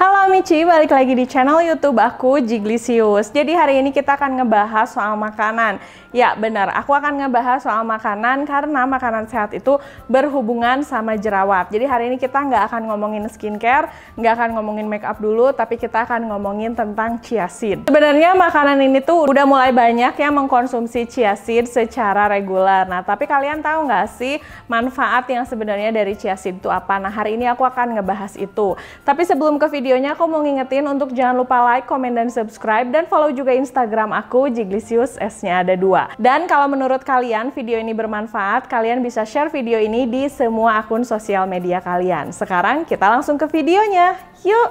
Halo Michi, balik lagi di channel YouTube aku Jiglisius. Jadi hari ini kita akan ngebahas soal makanan. Ya, benar. Aku akan ngebahas soal makanan karena makanan sehat itu berhubungan sama jerawat. Jadi hari ini kita nggak akan ngomongin skincare, nggak akan ngomongin make up dulu, tapi kita akan ngomongin tentang chia seed. Sebenarnya makanan ini tuh udah mulai banyak yang mengkonsumsi chia seed secara reguler. Nah, tapi kalian tahu nggak sih manfaat yang sebenarnya dari chia seed itu apa? Nah, hari ini aku akan ngebahas itu. Tapi sebelum ke video videonya aku mau ngingetin untuk jangan lupa like, komen, dan subscribe dan follow juga Instagram aku Jiglisius S-nya ada dua. Dan kalau menurut kalian video ini bermanfaat, kalian bisa share video ini di semua akun sosial media kalian. Sekarang kita langsung ke videonya. Yuk!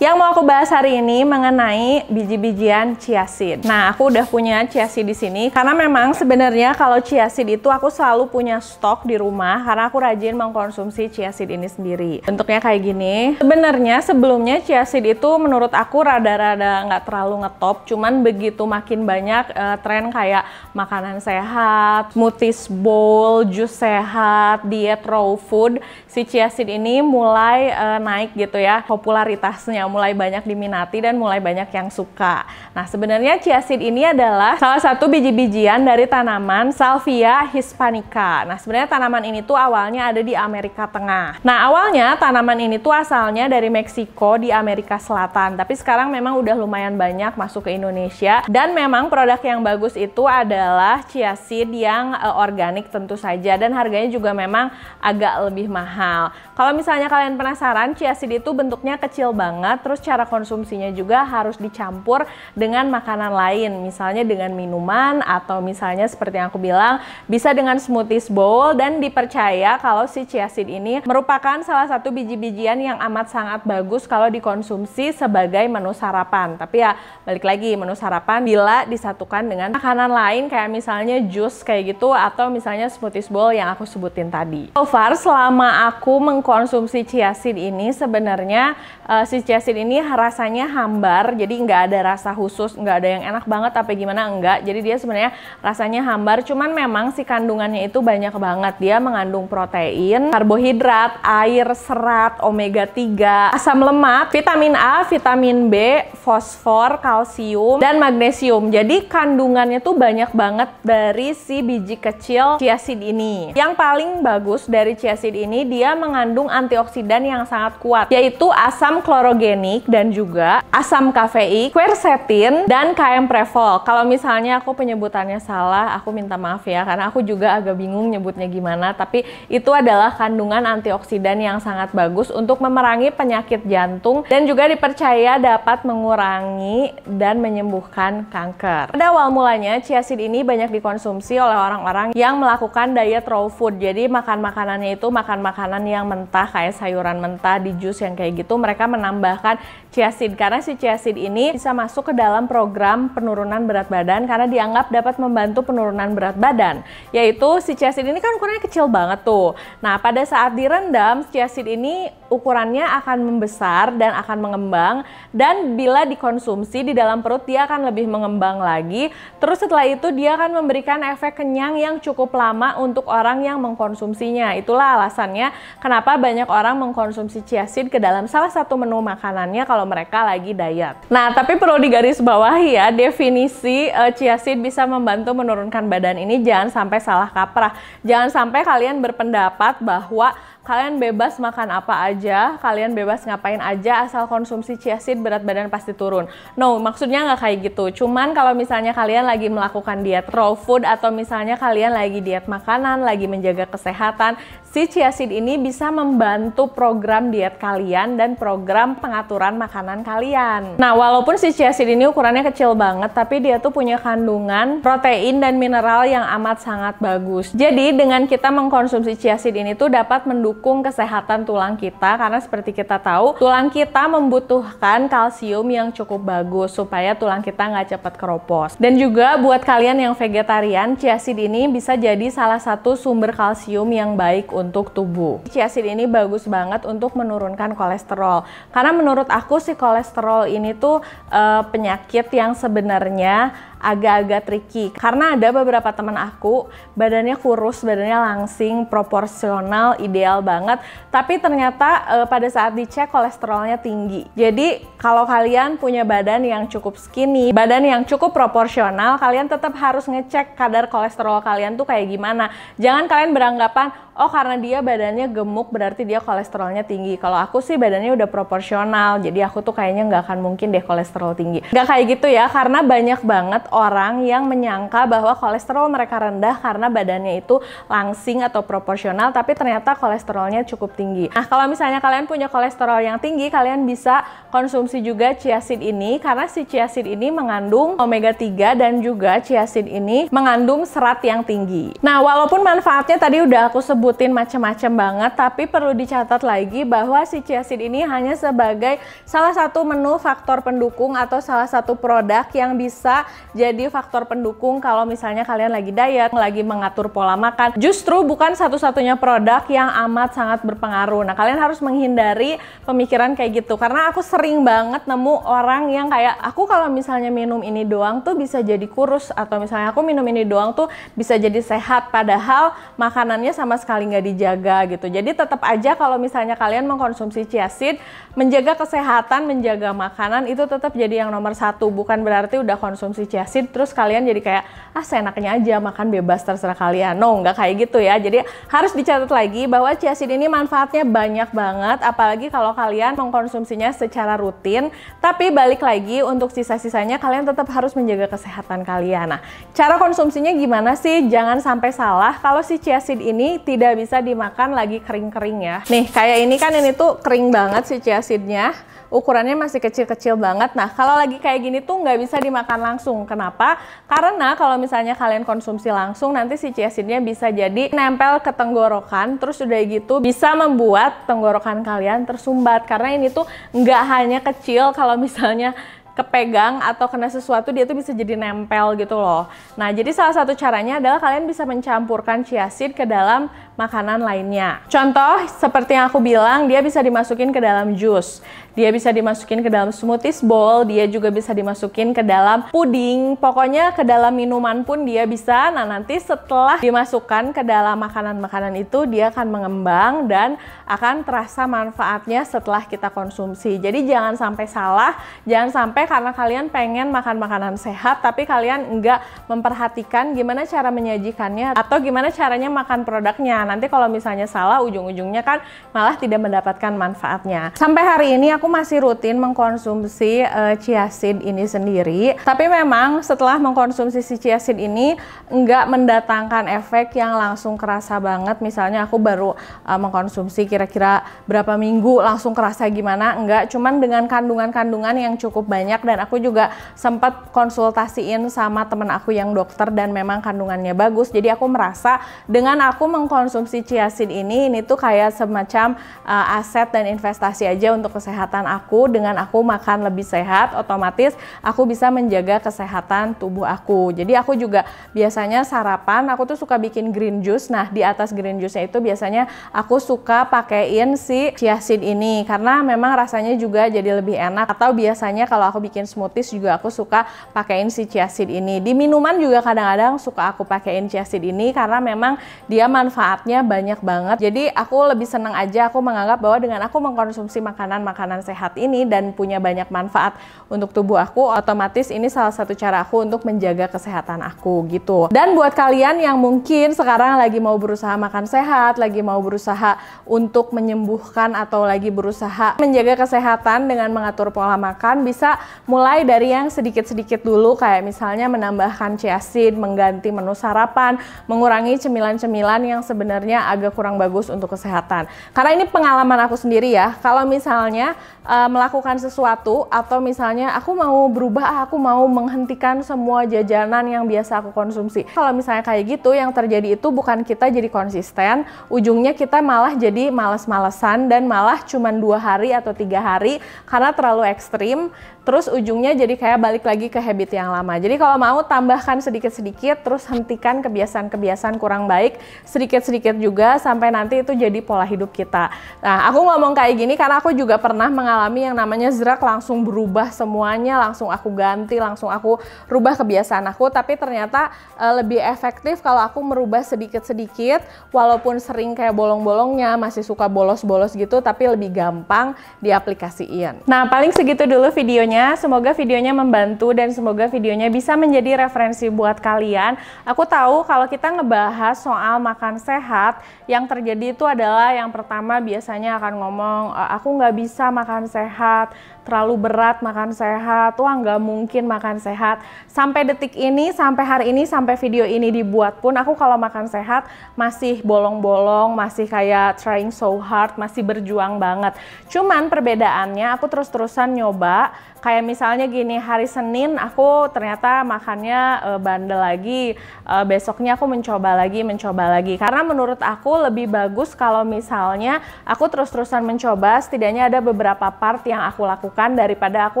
Yang mau aku bahas hari ini mengenai biji-bijian chia seed. Nah, aku udah punya chia seed di sini karena memang sebenarnya kalau chia seed itu aku selalu punya stok di rumah karena aku rajin mengkonsumsi chia seed ini sendiri. Bentuknya kayak gini. Sebenarnya sebelumnya chia seed itu menurut aku rada-rada nggak -rada terlalu ngetop, cuman begitu makin banyak uh, tren kayak makanan sehat, smoothies bowl, jus sehat, diet raw food, si chia seed ini mulai uh, naik gitu ya popularitasnya mulai banyak diminati dan mulai banyak yang suka. Nah, sebenarnya chia seed ini adalah salah satu biji-bijian dari tanaman Salvia hispanica. Nah, sebenarnya tanaman ini tuh awalnya ada di Amerika Tengah. Nah, awalnya tanaman ini tuh asalnya dari Meksiko di Amerika Selatan, tapi sekarang memang udah lumayan banyak masuk ke Indonesia dan memang produk yang bagus itu adalah chia seed yang uh, organik tentu saja dan harganya juga memang agak lebih mahal. Kalau misalnya kalian penasaran, chia seed itu bentuknya kecil banget terus cara konsumsinya juga harus dicampur dengan makanan lain, misalnya dengan minuman atau misalnya seperti yang aku bilang bisa dengan smoothies bowl dan dipercaya kalau si chia seed ini merupakan salah satu biji-bijian yang amat sangat bagus kalau dikonsumsi sebagai menu sarapan. Tapi ya balik lagi menu sarapan bila disatukan dengan makanan lain kayak misalnya jus kayak gitu atau misalnya smoothies bowl yang aku sebutin tadi. So far selama aku mengkonsumsi chia seed ini sebenarnya uh, si chia seed asin ini rasanya hambar, jadi nggak ada rasa khusus, nggak ada yang enak banget tapi gimana enggak. Jadi dia sebenarnya rasanya hambar, cuman memang si kandungannya itu banyak banget. Dia mengandung protein, karbohidrat, air, serat, omega 3, asam lemak, vitamin A, vitamin B, fosfor, kalsium, dan magnesium. Jadi kandungannya tuh banyak banget dari si biji kecil chia seed ini. Yang paling bagus dari chia seed ini dia mengandung antioksidan yang sangat kuat, yaitu asam klorogen dan juga asam kafeik, quercetin, dan KM Prevol. Kalau misalnya aku penyebutannya salah, aku minta maaf ya karena aku juga agak bingung nyebutnya gimana, tapi itu adalah kandungan antioksidan yang sangat bagus untuk memerangi penyakit jantung dan juga dipercaya dapat mengurangi dan menyembuhkan kanker. Pada awal mulanya, chia seed ini banyak dikonsumsi oleh orang-orang yang melakukan diet raw food. Jadi makan makanannya itu makan makanan yang mentah kayak sayuran mentah di jus yang kayak gitu, mereka menambahkan that Ciasin karena si ciasid ini bisa masuk ke dalam program penurunan berat badan karena dianggap dapat membantu penurunan berat badan yaitu si ciasid ini kan ukurannya kecil banget tuh nah pada saat direndam ciasid ini ukurannya akan membesar dan akan mengembang dan bila dikonsumsi di dalam perut dia akan lebih mengembang lagi terus setelah itu dia akan memberikan efek kenyang yang cukup lama untuk orang yang mengkonsumsinya itulah alasannya kenapa banyak orang mengkonsumsi ciasid ke dalam salah satu menu makanannya kalau kalau mereka lagi diet. Nah, tapi perlu digarisbawahi ya, definisi uh, chia seed bisa membantu menurunkan badan ini jangan sampai salah kaprah. Jangan sampai kalian berpendapat bahwa kalian bebas makan apa aja, kalian bebas ngapain aja asal konsumsi chia seed berat badan pasti turun. No, maksudnya nggak kayak gitu. Cuman kalau misalnya kalian lagi melakukan diet raw food atau misalnya kalian lagi diet makanan, lagi menjaga kesehatan, si chia seed ini bisa membantu program diet kalian dan program pengaturan makanan makanan kalian. Nah, walaupun si chia seed ini ukurannya kecil banget, tapi dia tuh punya kandungan protein dan mineral yang amat sangat bagus. Jadi, dengan kita mengkonsumsi chia seed ini tuh dapat mendukung kesehatan tulang kita karena seperti kita tahu, tulang kita membutuhkan kalsium yang cukup bagus supaya tulang kita nggak cepat keropos. Dan juga buat kalian yang vegetarian, chia seed ini bisa jadi salah satu sumber kalsium yang baik untuk tubuh. Chia seed ini bagus banget untuk menurunkan kolesterol. Karena menurut aku si kolesterol ini tuh uh, penyakit yang sebenarnya agak-agak tricky karena ada beberapa teman aku badannya kurus, badannya langsing, proporsional, ideal banget, tapi ternyata e, pada saat dicek kolesterolnya tinggi. Jadi kalau kalian punya badan yang cukup skinny, badan yang cukup proporsional, kalian tetap harus ngecek kadar kolesterol kalian tuh kayak gimana. Jangan kalian beranggapan oh karena dia badannya gemuk berarti dia kolesterolnya tinggi. Kalau aku sih badannya udah proporsional, jadi aku tuh kayaknya nggak akan mungkin deh kolesterol tinggi. Nggak kayak gitu ya, karena banyak banget orang yang menyangka bahwa kolesterol mereka rendah karena badannya itu langsing atau proporsional tapi ternyata kolesterolnya cukup tinggi. Nah, kalau misalnya kalian punya kolesterol yang tinggi, kalian bisa konsumsi juga chia seed ini karena si chia seed ini mengandung omega 3 dan juga chia seed ini mengandung serat yang tinggi. Nah, walaupun manfaatnya tadi udah aku sebutin macam-macam banget, tapi perlu dicatat lagi bahwa si chia seed ini hanya sebagai salah satu menu faktor pendukung atau salah satu produk yang bisa jadi faktor pendukung kalau misalnya kalian lagi diet, lagi mengatur pola makan. Justru bukan satu-satunya produk yang amat sangat berpengaruh. Nah, kalian harus menghindari pemikiran kayak gitu karena aku sering banget nemu orang yang kayak aku kalau misalnya minum ini doang tuh bisa jadi kurus atau misalnya aku minum ini doang tuh bisa jadi sehat padahal makanannya sama sekali nggak dijaga gitu. Jadi tetap aja kalau misalnya kalian mengkonsumsi chia seed, menjaga kesehatan, menjaga makanan itu tetap jadi yang nomor satu bukan berarti udah konsumsi chia dikasih terus kalian jadi kayak ah seenaknya aja makan bebas terserah kalian. No, nggak kayak gitu ya. Jadi harus dicatat lagi bahwa chia seed ini manfaatnya banyak banget apalagi kalau kalian mengkonsumsinya secara rutin. Tapi balik lagi untuk sisa-sisanya kalian tetap harus menjaga kesehatan kalian. Nah, cara konsumsinya gimana sih? Jangan sampai salah kalau si chia seed ini tidak bisa dimakan lagi kering-kering ya. Nih, kayak ini kan ini tuh kering banget si chia seednya ukurannya masih kecil-kecil banget. Nah, kalau lagi kayak gini tuh nggak bisa dimakan langsung. Kenapa? Karena kalau misalnya kalian konsumsi langsung, nanti si chia bisa jadi nempel ke tenggorokan, terus udah gitu bisa membuat tenggorokan kalian tersumbat. Karena ini tuh nggak hanya kecil, kalau misalnya kepegang atau kena sesuatu dia tuh bisa jadi nempel gitu loh. Nah, jadi salah satu caranya adalah kalian bisa mencampurkan chia seed ke dalam makanan lainnya. Contoh, seperti yang aku bilang, dia bisa dimasukin ke dalam jus, dia bisa dimasukin ke dalam smoothies bowl, dia juga bisa dimasukin ke dalam puding, pokoknya ke dalam minuman pun dia bisa. Nah, nanti setelah dimasukkan ke dalam makanan-makanan itu, dia akan mengembang dan akan terasa manfaatnya setelah kita konsumsi. Jadi jangan sampai salah, jangan sampai karena kalian pengen makan makanan sehat, tapi kalian nggak memperhatikan gimana cara menyajikannya atau gimana caranya makan produknya. Nah, nanti kalau misalnya salah ujung-ujungnya kan malah tidak mendapatkan manfaatnya. Sampai hari ini aku masih rutin mengkonsumsi uh, chia seed ini sendiri. Tapi memang setelah mengkonsumsi si chia seed ini nggak mendatangkan efek yang langsung kerasa banget. Misalnya aku baru uh, mengkonsumsi kira-kira berapa minggu langsung kerasa gimana? Enggak, cuman dengan kandungan-kandungan yang cukup banyak dan aku juga sempat konsultasiin sama temen aku yang dokter dan memang kandungannya bagus. Jadi aku merasa dengan aku mengkonsumsi konsumsi seed ini ini tuh kayak semacam uh, aset dan investasi aja untuk kesehatan aku dengan aku makan lebih sehat otomatis aku bisa menjaga kesehatan tubuh aku jadi aku juga biasanya sarapan aku tuh suka bikin green juice nah di atas green juice-nya itu biasanya aku suka pakein si chia seed ini karena memang rasanya juga jadi lebih enak atau biasanya kalau aku bikin smoothies juga aku suka pakein si chia seed ini di minuman juga kadang-kadang suka aku pakein chia seed ini karena memang dia manfaat manfaatnya banyak banget. Jadi aku lebih senang aja aku menganggap bahwa dengan aku mengkonsumsi makanan-makanan sehat ini dan punya banyak manfaat untuk tubuh aku, otomatis ini salah satu cara aku untuk menjaga kesehatan aku gitu. Dan buat kalian yang mungkin sekarang lagi mau berusaha makan sehat, lagi mau berusaha untuk menyembuhkan atau lagi berusaha menjaga kesehatan dengan mengatur pola makan, bisa mulai dari yang sedikit-sedikit dulu kayak misalnya menambahkan chia seed, mengganti menu sarapan, mengurangi cemilan-cemilan yang sebenarnya sebenarnya agak kurang bagus untuk kesehatan. Karena ini pengalaman aku sendiri ya. Kalau misalnya e, melakukan sesuatu atau misalnya aku mau berubah, ah, aku mau menghentikan semua jajanan yang biasa aku konsumsi. Kalau misalnya kayak gitu yang terjadi itu bukan kita jadi konsisten, ujungnya kita malah jadi males-malesan dan malah cuma dua hari atau tiga hari karena terlalu ekstrim terus ujungnya jadi kayak balik lagi ke habit yang lama. Jadi kalau mau tambahkan sedikit-sedikit, terus hentikan kebiasaan-kebiasaan kurang baik sedikit-sedikit juga sampai nanti itu jadi pola hidup kita. Nah, aku ngomong kayak gini karena aku juga pernah mengalami yang namanya zrak langsung berubah semuanya, langsung aku ganti, langsung aku rubah kebiasaan aku, tapi ternyata e, lebih efektif kalau aku merubah sedikit-sedikit walaupun sering kayak bolong-bolongnya, masih suka bolos-bolos gitu tapi lebih gampang diaplikasiin. Nah, paling segitu dulu videonya videonya. Semoga videonya membantu dan semoga videonya bisa menjadi referensi buat kalian. Aku tahu kalau kita ngebahas soal makan sehat, yang terjadi itu adalah yang pertama biasanya akan ngomong, eh, aku nggak bisa makan sehat, terlalu berat makan sehat, wah nggak mungkin makan sehat. Sampai detik ini, sampai hari ini, sampai video ini dibuat pun, aku kalau makan sehat masih bolong-bolong, masih kayak trying so hard, masih berjuang banget. Cuman perbedaannya aku terus-terusan nyoba kayak misalnya gini hari Senin aku ternyata makannya uh, bandel lagi uh, besoknya aku mencoba lagi mencoba lagi karena menurut aku lebih bagus kalau misalnya aku terus-terusan mencoba setidaknya ada beberapa part yang aku lakukan daripada aku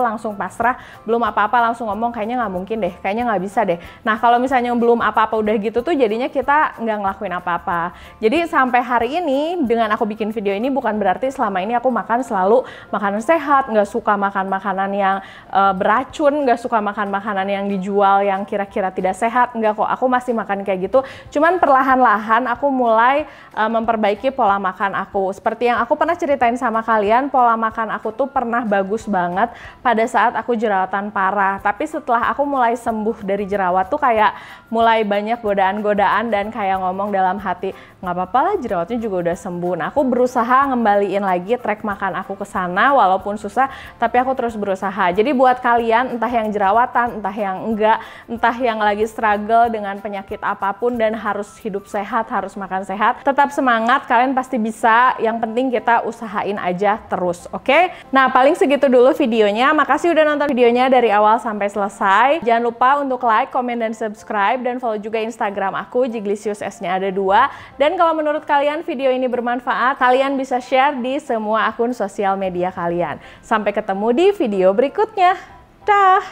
langsung pasrah belum apa-apa langsung ngomong kayaknya nggak mungkin deh kayaknya nggak bisa deh nah kalau misalnya belum apa-apa udah gitu tuh jadinya kita nggak ngelakuin apa-apa jadi sampai hari ini dengan aku bikin video ini bukan berarti selama ini aku makan selalu makanan sehat nggak suka makan makanan yang yang uh, beracun, nggak suka makan makanan yang dijual yang kira-kira tidak sehat, nggak kok. Aku masih makan kayak gitu. Cuman perlahan-lahan aku mulai uh, memperbaiki pola makan aku. Seperti yang aku pernah ceritain sama kalian, pola makan aku tuh pernah bagus banget pada saat aku jerawatan parah. Tapi setelah aku mulai sembuh dari jerawat tuh kayak mulai banyak godaan-godaan dan kayak ngomong dalam hati, nggak apa-apa lah jerawatnya juga udah sembuh. Nah, aku berusaha ngembaliin lagi track makan aku ke sana walaupun susah, tapi aku terus berusaha usaha. Jadi buat kalian entah yang jerawatan, entah yang enggak, entah yang lagi struggle dengan penyakit apapun dan harus hidup sehat, harus makan sehat, tetap semangat, kalian pasti bisa. Yang penting kita usahain aja terus, oke? Okay? Nah, paling segitu dulu videonya. Makasih udah nonton videonya dari awal sampai selesai. Jangan lupa untuk like, comment, dan subscribe dan follow juga Instagram aku Jiglisius S-nya ada dua. Dan kalau menurut kalian video ini bermanfaat, kalian bisa share di semua akun sosial media kalian. Sampai ketemu di video berikutnya berikutnya. Dah!